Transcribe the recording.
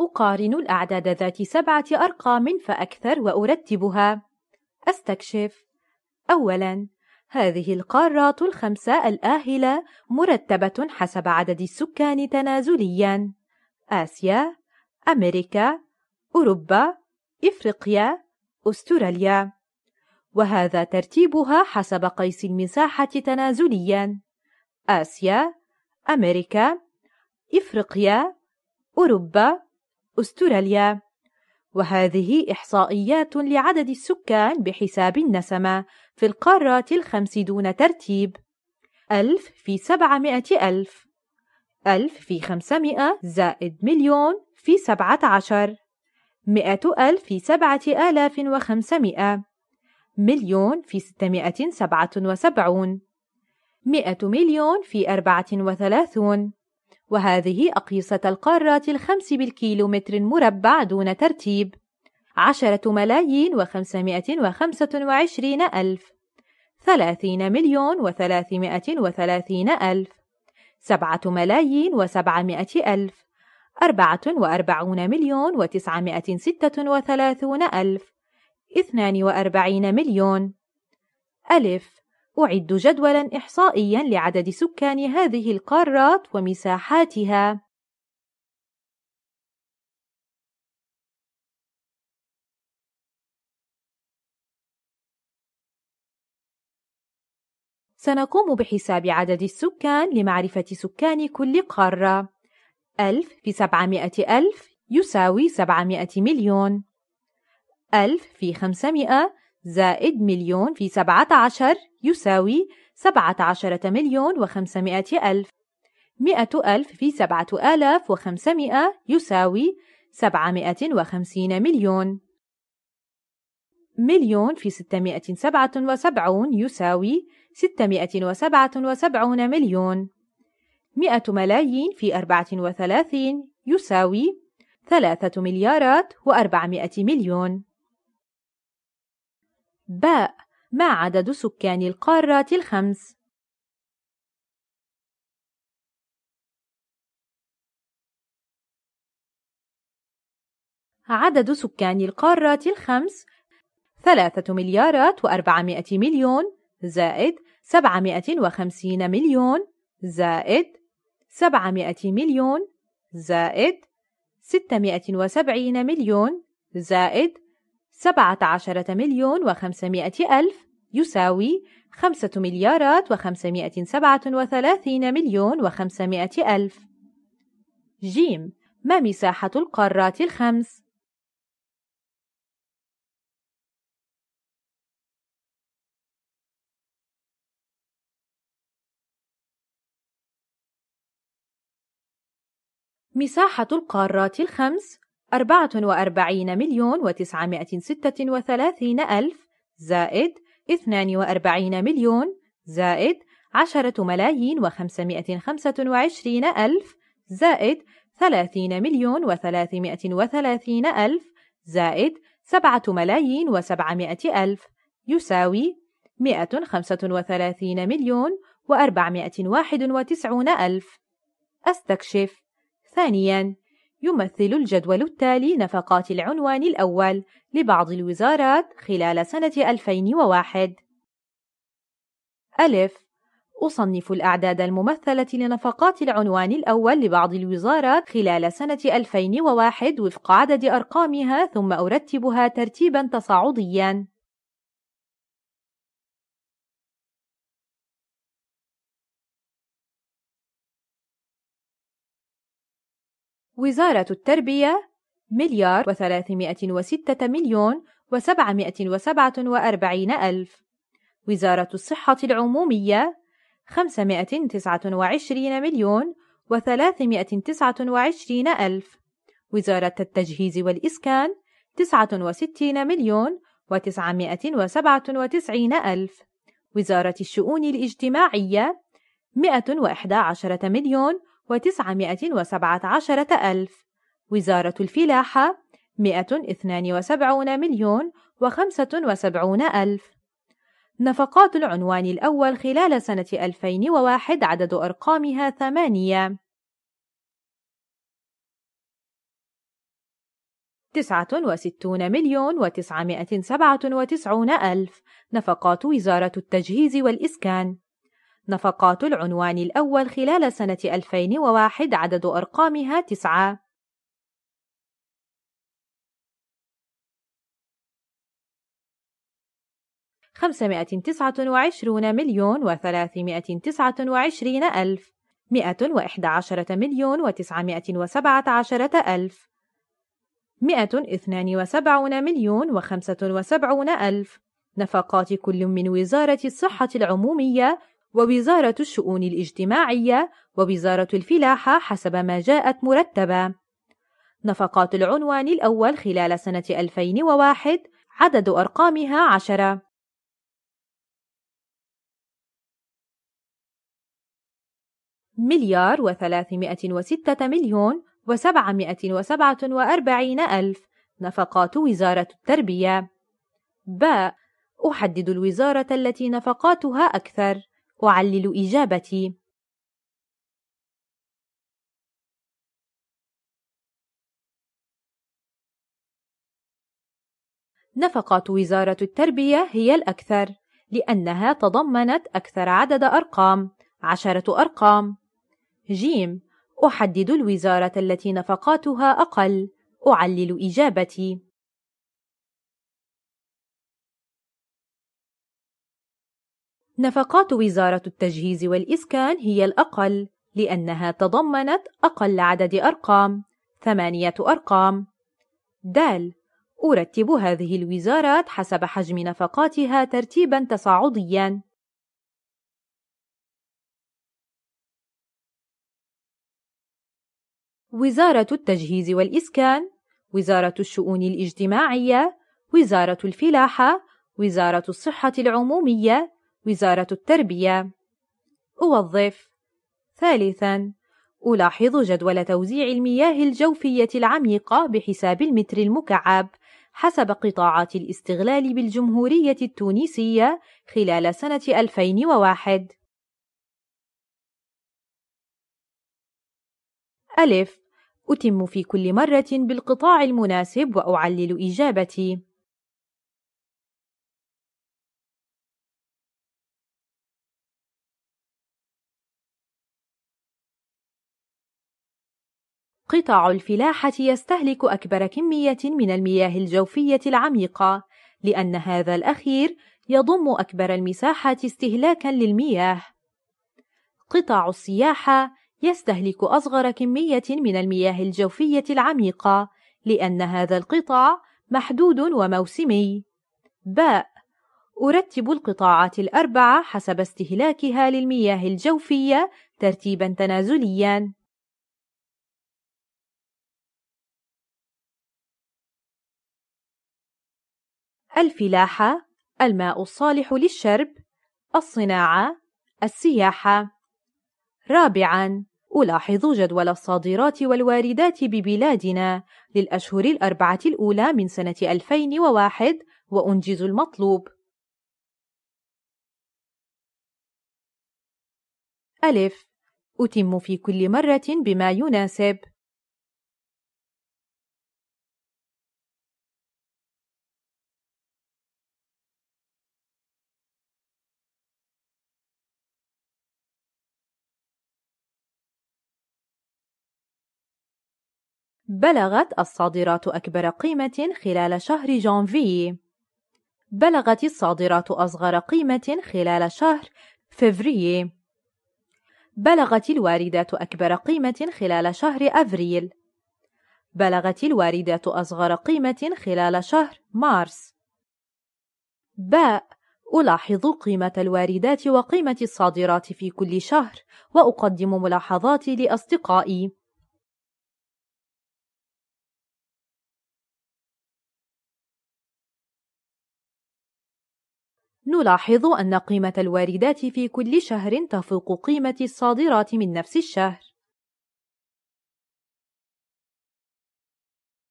أقارن الأعداد ذات سبعة أرقام فأكثر وأرتبها أستكشف أولاً هذه القارات الخمسة الآهلة مرتبة حسب عدد السكان تنازلياً آسيا، أمريكا، أوروبا، إفريقيا، أستراليا وهذا ترتيبها حسب قيس المساحة تنازلياً آسيا، أمريكا، إفريقيا، أوروبا، أستراليا وهذه إحصائيات لعدد السكان بحساب النسمة في القارات الخمس دون ترتيب ألف في سبعمائة ألف ألف في خمسمائة زائد مليون في سبعة عشر مئة ألف في سبعة آلاف وخمسمائة مليون في ستمائة سبعة وسبعون مئة مليون في أربعة وثلاثون وهذه أقيسة القارات الخمس بالكيلومتر مربع دون ترتيب عشرة ملايين وخمسمائة وخمسة وعشرين ألف ثلاثين مليون وثلاثمائة وثلاثين ألف سبعة ملايين وسبعمائة ألف أربعة وأربعون مليون وتسعمائة ستة وثلاثون ألف اثنان وأربعين مليون ألف أعد جدولا إحصائيا لعدد سكان هذه القارات ومساحاتها سنقوم بحساب عدد السكان لمعرفة سكان كل قارة ألف في سبعمائة ألف يساوي سبعمائة مليون ألف في خمسمائة زائد مليون في سبعة عشر يساوي سبعة عشرة مليون وخمسمائة ألف مئة ألف في سبعة آلاف وخمسمائة يساوي سبعمائة وخمسين مليون مليون في ستمائة سبعة وسبعون يساوي ستمائة وسبعة وسبعون مليون مئة ملايين في أربعة وثلاثين يساوي ثلاثة مليارات وأربعمائة مليون باء ما عدد سكان القارات الخمس؟ عدد سكان القارات الخمس ثلاثة مليارات وأربعمائة مليون زائد سبعمائة وخمسين مليون زائد سبعمائة مليون زائد ستمائة وسبعين مليون زائد سبعة عشرة مليون وخمسمائة ألف يساوي خمسة مليارات وخمسمائة سبعة وثلاثين مليون وخمسمائة ألف جيم ما مساحة القارات الخمس؟ مساحة القارات الخمس أربعة وأربعين مليون وتسعمائة ستة وثلاثين ألف زائد اثنان وأربعين مليون زائد عشرة ملايين وخمسمائة خمسة وعشرين ألف زائد ثلاثين مليون وثلاثمائة وثلاثين ألف زائد سبعة ملايين وسبعمائة ألف يساوي مائة خمسة وثلاثين مليون وأربعمائة واحد وتسعون ألف أستكشف ثانياً يمثل الجدول التالي نفقات العنوان الأول لبعض الوزارات خلال سنة 2001 ألف أصنف الأعداد الممثلة لنفقات العنوان الأول لبعض الوزارات خلال سنة 2001 وفق عدد أرقامها ثم أرتبها ترتيبًا تصاعديًا وزارة التربية مليار وثلاثمائة وستة مليون وسبعمائة وسبعة وأربعين ألف وزارة الصحة العمومية خمسمائة تسعة وعشرين مليون وثلاثمائة تسعة وعشرين ألف وزارة التجهيز والإسكان تسعة وستين مليون وتسعمائة وسبعة وتسعين ألف وزارة الشؤون الاجتماعية مئة وإحدى عشرة مليون وتسعمائة وسبعة عشرة ألف وزارة الفلاحة مئة اثنان وسبعون مليون وخمسة وسبعون ألف نفقات العنوان الأول خلال سنة 2001 عدد أرقامها ثمانية تسعة وستون مليون وتسعمائة سبعة وتسعون ألف نفقات وزارة التجهيز والإسكان نفقات العنوان الأول خلال سنة 2001 عدد أرقامها تسعة خمسمائة تسعة وعشرون مليون وثلاثمائة تسعة وعشرين ألف مئة وإحدى عشرة مليون وتسعمائة وسبعة عشرة ألف مئة اثنان وسبعون مليون وخمسة وسبعون ألف نفقات كل من وزارة الصحة العمومية ووزارة الشؤون الاجتماعية ووزارة الفلاحة حسب ما جاءت مرتبة نفقات العنوان الأول خلال سنة 2001 عدد أرقامها عشرة مليار وثلاثمائة وستة مليون وسبعمائة وسبعة وأربعين ألف نفقات وزارة التربية ب أحدد الوزارة التي نفقاتها أكثر أعلل إجابتي نفقات وزارة التربية هي الأكثر لأنها تضمنت أكثر عدد أرقام عشرة أرقام جيم أحدد الوزارة التي نفقاتها أقل أعلل إجابتي نفقات وزارة التجهيز والإسكان هي الأقل لأنها تضمنت أقل عدد أرقام ثمانية أرقام د أرتب هذه الوزارات حسب حجم نفقاتها ترتيبا تصاعديا وزارة التجهيز والإسكان وزارة الشؤون الاجتماعية وزارة الفلاحة وزارة الصحة العمومية وزارة التربية أوظف ثالثا ألاحظ جدول توزيع المياه الجوفية العميقة بحساب المتر المكعب حسب قطاعات الاستغلال بالجمهورية التونسية خلال سنة 2001 ألف أتم في كل مرة بالقطاع المناسب وأعلل إجابتي قطع الفلاحة يستهلك أكبر كمية من المياه الجوفية العميقة، لأن هذا الأخير يضم أكبر المساحة استهلاكًا للمياه. قطع السياحة يستهلك أصغر كمية من المياه الجوفية العميقة، لأن هذا القطاع محدود وموسمي. باء أرتب القطاعات الأربعة حسب استهلاكها للمياه الجوفية ترتيبًا تنازليًا. الفلاحة الماء الصالح للشرب الصناعة السياحة رابعاً ألاحظ جدول الصادرات والواردات ببلادنا للأشهر الأربعة الأولى من سنة 2001 وأنجز المطلوب. ألف أتم في كل مرة بما يناسب بلغت الصادرات أكبر قيمة خلال شهر جانفي. بلغت الصادرات أصغر قيمة خلال شهر فبراير. بلغت الواردات أكبر قيمة خلال شهر أفريل. بلغت الواردات أصغر قيمة خلال شهر مارس. باء ألاحظ قيمة الواردات وقيمة الصادرات في كل شهر وأقدم ملاحظاتي لأصدقائي. نلاحظ أن قيمة الواردات في كل شهر تفوق قيمة الصادرات من نفس الشهر